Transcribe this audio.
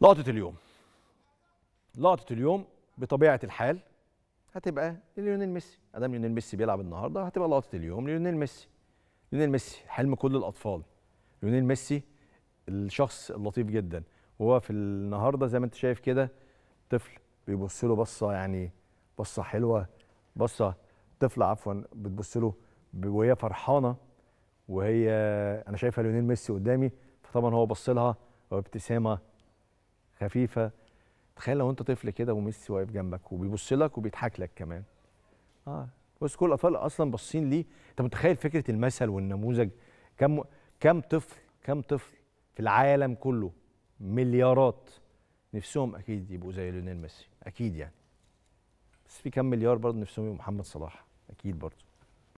لقطة اليوم لقطة اليوم بطبيعة الحال هتبقى ليونيل ميسي ادام ليونيل ميسي بيلعب النهارده هتبقى لقطة اليوم ليونيل ميسي ليونيل ميسي حلم كل الأطفال ليونيل ميسي الشخص اللطيف جدا وهو في النهارده زي ما انت شايف كده طفل بيبص له بصه يعني بصه حلوه بصه طفله عفوا بتبص له وهي فرحانه وهي انا شايفها ليونيل ميسي قدامي فطبعا هو بص لها وابتسامه خفيفه تخيل لو انت طفل كده وميسي واقف جنبك وبيبص لك وبيضحك لك كمان اه بص كل الاطفال اصلا باصين ليه انت متخيل فكره المثل والنموذج كم كم طفل كم طفل في العالم كله مليارات نفسهم اكيد يبقوا زي ليونيل ميسي اكيد يعني بس في كم مليار برضه نفسهم يبقوا محمد صلاح اكيد برضه